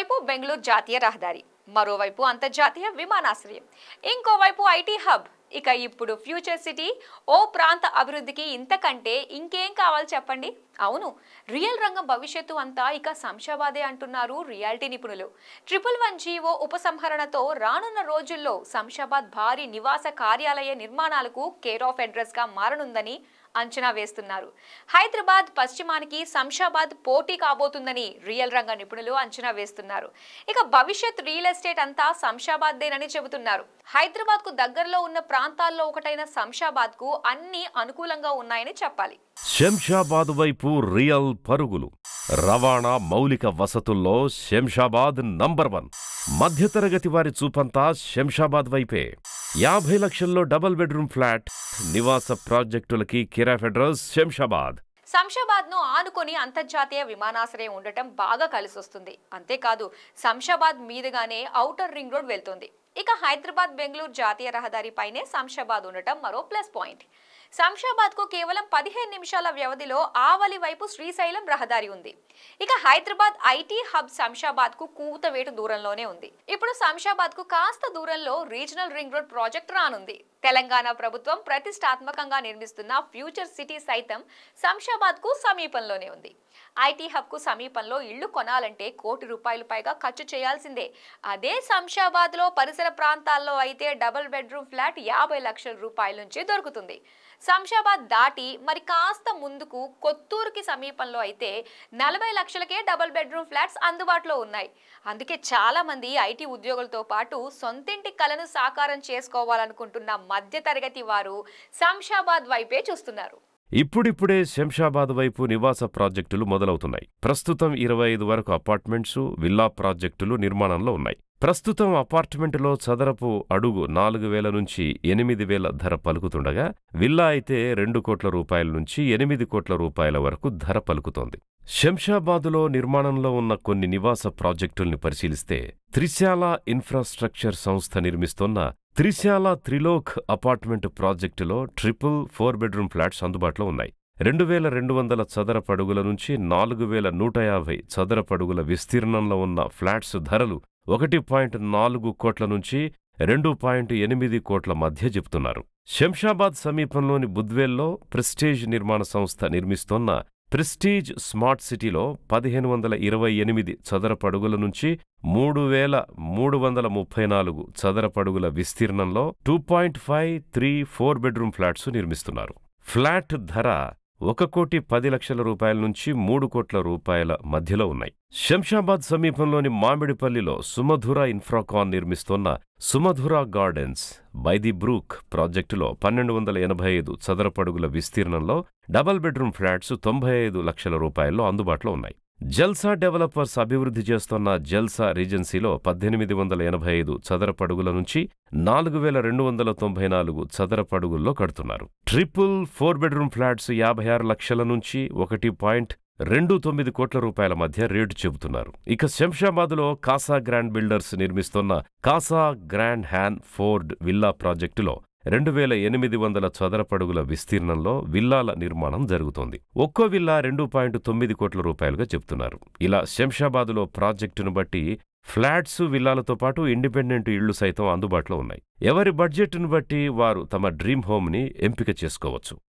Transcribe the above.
ఒకవైపు బెంగళూరు జాతీయ రహదారి మరోవైపు అంతర్జాతీయ విమానాశ్రయం ఇంకోవైపు ఐటీ హబ్ ఇక ఇప్పుడు ఫ్యూచర్ సిటీ ఓ ప్రాంత అభివృద్ధికి ఇంతకంటే ఇంకేం కావాలి చెప్పండి అవును రియల్ రంగం భవిష్యత్తు అంతా ఇక శంషాబాదే అంటున్నారు రియాలిటీ నిపుణులు ట్రిపుల్ వన్ జీవో ఉపసంహరణతో రానున్న రోజుల్లో శంషాబాద్ భారీ నివాస కార్యాలయ నిర్మాణాలకు కేర్ ఆఫ్ అడ్రస్గా మారనుందని అంచనా వేస్తున్నారు హైదరాబాద్ పశ్చిమానికి శంషాబాద్ పోటీ కాబోతుందని రియల్ రంగ నిపుణులు అంచనా వేస్తున్నారు ఇక భవిష్యత్ రియల్ ఎస్టేట్ అంతా శంషాబాద్దేనని చెబుతున్నారు హైదరాబాద్ కు దగ్గరలో ఉన్న ప్రాంతాల్లో ఒకటైన శంషాబాద్ కు అన్ని అనుకూలంగా ఉన్నాయని చెప్పాలి శంషాబాద్ వైపు రియల్ పరుగులు రవాణా మౌలిక వసతుల్లో శంషాబాద్ నంబర్ వన్ మధ్యతరగతి వారి చూపంతా శంషాబాద్ వైపే యాభై లక్షల్లో డబుల్ బెడ్రూమ్ ఫ్లాట్ నివాస ప్రాజెక్టులకి కిరా ఫెడరల్స్ శంషాబాద్ శంషాబాద్ను ఆనుకొని అంతర్జాతీయ విమానాశ్రయం ఉండటం బాగా కలిసొస్తుంది అంతేకాదు శంషాబాద్ మీదుగానే ఔటర్ రింగ్ రోడ్ వెళ్తుంది ఇక హైదరాబాద్ బెంగళూరు జాతీయ రహదారిపైనే శంషాబాద్ ఉండటం మరో ప్లస్ పాయింట్ శంషాబాద్ కు కేవలం పదిహేను నిమిషాల వ్యవధిలో ఆవలి వైపు శ్రీశైలం రహదారి ఉంది ఇక హైదరాబాద్ ఐటీ హబ్ శంషాబాద్ కు కూతవేటు దూరంలోనే ఉంది ఇప్పుడు శంషాబాద్ కు కాస్త దూరంలో రీజనల్ రింగ్ రోడ్ ప్రాజెక్ట్ రానుంది తెలంగాణ ప్రభుత్వం ప్రతిష్టాత్మకంగా నిర్మిస్తున్న ఫ్యూచర్ సిటీ సైతం శంషాబాద్ కు సమీపంలోనే ఉంది ఐటీ హబ్ కు సమీపంలో ఇళ్లు కొనాలంటే కోటి రూపాయలు పైగా ఖర్చు చేయాల్సిందే అదే శంషాబాద్ లో పరిసర పరిసర ప్రాంతాల్లో అయితే డబుల్ బెడ్రూమ్ ఫ్లాట్ యాభై లక్షల రూపాయల నుంచి దొరుకుతుంది శంషాబాద్ దాటి మరి కాస్త ముందుకు కొత్తూరుకి సమీపంలో అయితే నలభై లక్షలకే డబుల్ బెడ్రూమ్ ఫ్లాట్స్ అందుబాటులో ఉన్నాయి అందుకే చాలామంది ఐటీ ఉద్యోగులతో పాటు సొంతింటి కలను సాకారం చేసుకోవాలనుకుంటున్న మధ్యతరగతి వారు శంషాబాద్ వైపే చూస్తున్నారు ఇప్పుడిప్పుడే శంషాబాద్ వైపు నివాస ప్రాజెక్టులు మొదలవుతున్నాయి ప్రస్తుతం ఇరవై ఐదు వరకు అపార్ట్మెంట్సు విల్లా ప్రాజెక్టులు నిర్మాణంలో ఉన్నాయి ప్రస్తుతం అపార్ట్మెంట్లో చదరపు అడుగు నాలుగు వేల నుంచి ఎనిమిది వేల ధర పలుకుతుండగా విల్లా అయితే రెండు కోట్ల రూపాయల నుంచి ఎనిమిది కోట్ల రూపాయల వరకు ధర పలుకుతోంది శంషాబాదులో నిర్మాణంలో ఉన్న కొన్ని నివాస ప్రాజెక్టుల్ని పరిశీలిస్తే త్రిశాల ఇన్ఫ్రాస్ట్రక్చర్ సంస్థ నిర్మిస్తోన్న త్రిశాల త్రిలోక్ అపార్ట్మెంట్ ప్రాజెక్టులో ట్రిపుల్ ఫోర్ బెడ్రూమ్ ఫ్లాట్స్ అందుబాటులో ఉన్నాయి రెండు వేల రెండు వందల చదరపడుగుల నుంచి నాలుగు వేల నూట యాభై చదరపడుగుల విస్తీర్ణంలో ఉన్న ఫ్లాట్స్ ధరలు ఒకటి పాయింట్ నాలుగు కోట్ల నుంచి రెండు పాయింట్ ఎనిమిది కోట్ల మధ్య చెబుతున్నారు శంషాబాద్ సమీపంలోని బుద్వేల్లో ప్రెస్టీజ్ నిర్మాణ సంస్థ నిర్మిస్తోన్న ప్రెస్టీజ్ స్మార్ట్ సిటీలో పదిహేను వందల ఇరవై ఎనిమిది చదరపడుగుల నుంచి మూడు వేల మూడు వందల ముప్పై నాలుగు చదరపడుగుల విస్తీర్ణంలో two point five three four bedroom flats నిర్మిస్తున్నారు ఫ్లాట్ ధర ఒక కోటి పది లక్షల రూపాయల నుంచి మూడు కోట్ల రూపాయల మధ్యలో ఉన్నాయి శంషాబాద్ సమీపంలోని మామిడిపల్లిలో సుమధుర ఇన్ఫ్రాకాన్ నిర్మిస్తోన్న సుమధుర గార్డెన్స్ బై ది బ్రూక్ ప్రాజెక్టులో పన్నెండు వందల ఎనభై ఐదు చదరపడుగుల విస్తీర్ణంలో డబల్ బెడ్రూమ్ ఫ్లాట్స్ తొంభై ఐదు లక్షల రూపాయల్లో అందుబాటులో ఉన్నాయి జల్సా డెవలపర్స్ అభివృద్ధి చేస్తున్న జల్సా రీజెన్సీలో పద్దెనిమిది వందల ఎనభై ఐదు చదరపడుగుల నుంచి నాలుగు వేల రెండు వందల తొంభై నాలుగు చదరపడుగుల్లో కడుతున్నారు ట్రిపుల్ ఫోర్ బెడ్రూమ్ ఫ్లాట్స్ యాభై ఆరు లక్షల నుంచి ఒకటి పాయింట్ రెండు తొమ్మిది కోట్ల రూపాయల మధ్య రేటు చెబుతున్నారు ఇక శంషాబాద్లో కాసా గ్రాండ్ బిల్డర్స్ నిర్మిస్తున్న Casa Grand Hanford villa ప్రాజెక్టులో రెండు వేల ఎనిమిది వందల చదరపడుగుల విస్తీర్ణంలో విల్లాల నిర్మాణం జరుగుతోంది ఒక్కో విల్లా రెండు పాయింట్ తొమ్మిది కోట్ల రూపాయలుగా చెప్తున్నారు ఇలా శంషాబాదులో ప్రాజెక్టును బట్టి ఫ్లాట్స్ విల్లాలతో పాటు ఇండిపెండెంట్ ఇళ్లు సైతం అందుబాటులో ఉన్నాయి ఎవరి బడ్జెట్ను బట్టి వారు తమ డ్రీమ్ హోమ్ని ఎంపిక చేసుకోవచ్చు